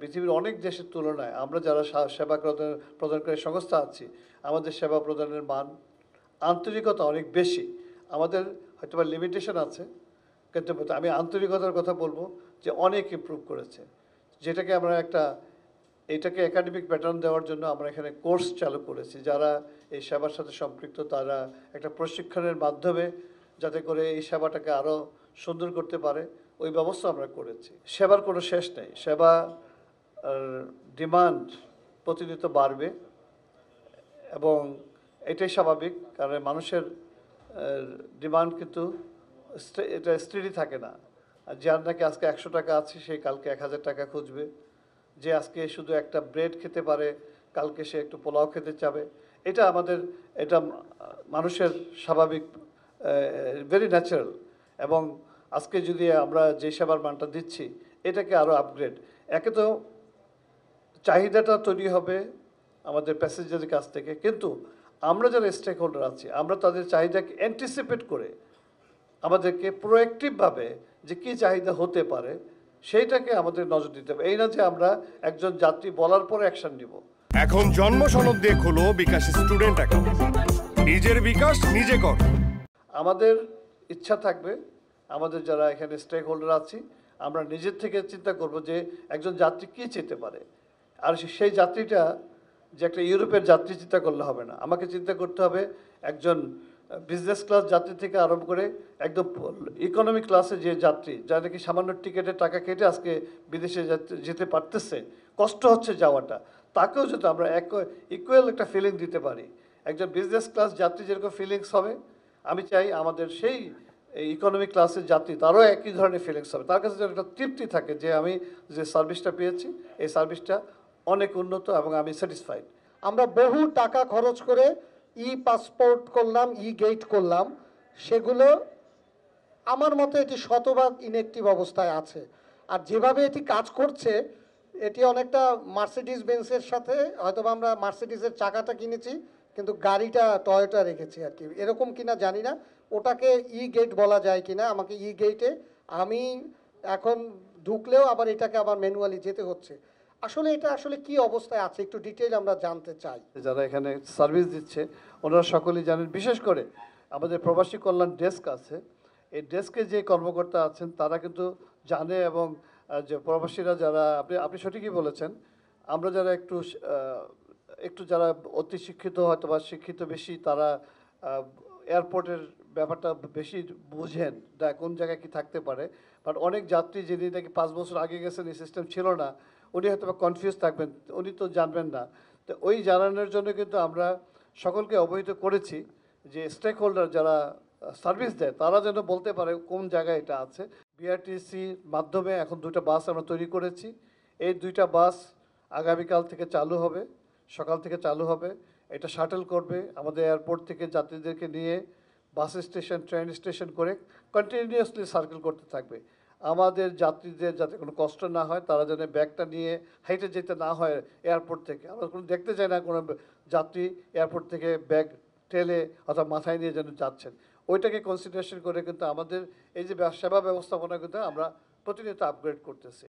পৃথিবীর অনেক দেশের তুলনায় আমরা যারা সেবা প্রদানকারী সংস্থা আছি আমাদের সেবা প্রদানের মান আন্তরিকতা অনেক বেশি আমাদের হয়তো বা লিমিটেশন আছে কিন্তু আমি আন্তরিকতার কথা বলবো যে অনেক ইম্প্রুভ করেছে যেটাকে আমরা একটা এটাকে একাডেমিক প্যাটার্ন দেওয়ার জন্য আমরা এখানে কোর্স চালু করেছি যারা এই সেবার সাথে সম্পৃক্ত তারা একটা প্রশিক্ষণের মাধ্যমে যাতে করে এই সেবাটাকে আরও সুন্দর করতে পারে ওই ব্যবস্থা আমরা করেছি সেবার কোনো শেষ নেই সেবা ডিমান্ড প্রতিনিয়ত বাড়বে এবং এটাই স্বাভাবিক কারণ মানুষের ডিমান্ড কিন্তু এটা স্টেডি থাকে না যার নাকি আজকে একশো টাকা আছে সে কালকে এক হাজার টাকা খুঁজবে যে আজকে শুধু একটা ব্রেড খেতে পারে কালকে সে একটু পোলাও খেতে চাবে এটা আমাদের এটা মানুষের স্বাভাবিক ভেরি ন্যাচারাল এবং আজকে যদি আমরা যে সেবার মানটা দিচ্ছি এটাকে আরও আপগ্রেড একে তো চাহিদাটা তৈরি হবে আমাদের প্যাসেঞ্জারের কাছ থেকে কিন্তু আমরা যারা স্টেক হোল্ডার আছি আমরা তাদের চাহিদাকে অ্যান্টিসিপেট করে আমাদেরকে প্রোয়েক্টিভভাবে যে কী চাহিদা হতে পারে সেইটাকে আমাদের নজর দিতে হবে এই না যে আমরা একজন যাত্রী বলার পরে অ্যাকশন নিব এখন জন্ম সনদ দিয়ে খোলো বিকাশ স্টুডেন্ট নিজের বিকাশ নিজে কর আমাদের ইচ্ছা থাকবে আমাদের যারা এখানে স্টেক হোল্ডার আছি আমরা নিজের থেকে চিন্তা করব যে একজন যাত্রী কী চেতে পারে আর সেই যাত্রীটা যে একটা ইউরোপের যাত্রী চিন্তা করলে হবে না আমাকে চিন্তা করতে হবে একজন বিজনেস ক্লাস যাত্রী থেকে আরম্ভ করে একদম ইকোনমি ক্লাসে যে যাত্রী যারা নাকি সামান্য টিকিটের টাকা কেটে আজকে বিদেশে যেতে পারতেছে কষ্ট হচ্ছে যাওয়াটা তাকেও যদি আমরা এক ইকুয়াল একটা ফিলিং দিতে পারি একজন বিজনেস ক্লাস যাত্রী যেরকম ফিলিংস হবে আমি চাই আমাদের সেই ইকোনমি ক্লাসের যাত্রী তারও একই ধরনের ফিলিংস হবে তার কাছে যেন একটা তৃপ্তি থাকে যে আমি যে সার্ভিসটা পেয়েছি এই সার্ভিসটা অনেক উন্নত এবং আমি স্যাটিসফাইড আমরা বহু টাকা খরচ করে ই পাসপোর্ট করলাম ই গেট করলাম সেগুলো আমার মতে এটি শতভাগ ইনেকটিভ অবস্থায় আছে আর যেভাবে এটি কাজ করছে এটি অনেকটা মার্সিডিস বেঞ্চের সাথে হয়তো আমরা মার্সিডিসের চাকাটা কিনেছি কিন্তু গাড়িটা টয়োটা রেখেছি আর কি এরকম কিনা জানি না ওটাকে ই গেট বলা যায় কিনা আমাকে ই গেটে আমি এখন ঢুকলেও আবার এটাকে আবার ম্যানুয়ালি যেতে হচ্ছে আসলে এটা আসলে কি অবস্থায় আছে একটু ডিটেইল আমরা জানতে চাই যারা এখানে সার্ভিস দিচ্ছে ওনারা সকলেই জানেন বিশেষ করে আমাদের প্রবাসী কল্যাণ ডেস্ক আছে এই ডেস্কে যে কর্মকর্তা আছেন তারা কিন্তু জানে এবং যে প্রবাসীরা যারা আপনি আপনি সঠিকই বলেছেন আমরা যারা একটু একটু যারা অতি শিক্ষিত হয়তো বা শিক্ষিত বেশি তারা এয়ারপোর্টের ব্যাপারটা বেশি বুঝেন কোন জায়গায় কি থাকতে পারে বাট অনেক যাত্রী যিনি নাকি পাঁচ বছর আগে গেছেন এই সিস্টেম ছিল না উনি হয়তো বা কনফিউজ থাকবেন উনি তো জানবেন না তো ওই জানানোর জন্য কিন্তু আমরা সকলকে অবহিত করেছি যে স্টেক হোল্ডার যারা সার্ভিস দেয় তারা যেন বলতে পারে কোন জায়গায় এটা আছে বিআরটিসির মাধ্যমে এখন দুইটা বাস আমরা তৈরি করেছি এই দুইটা বাস আগামীকাল থেকে চালু হবে সকাল থেকে চালু হবে এটা শাটল করবে আমাদের এয়ারপোর্ট থেকে যাত্রীদেরকে নিয়ে বাস স্টেশন ট্রেন স্টেশন করে কন্টিনিউয়াসলি সার্কেল করতে থাকবে আমাদের যাত্রীদের যাতে কোনো কষ্ট না হয় তারা যেন ব্যাগটা নিয়ে হাইটে যেতে না হয় এয়ারপোর্ট থেকে আমরা কোনো দেখতে চাই না কোনো যাত্রী এয়ারপোর্ট থেকে ব্যাগ ঠেলে অথবা মাথায় নিয়ে যেন যাচ্ছেন ওইটাকে কনসিডারেশন করে কিন্তু আমাদের এই যে সেবা ব্যবস্থাপনা কিন্তু আমরা প্রতিনিয়ত আপগ্রেড করতেছি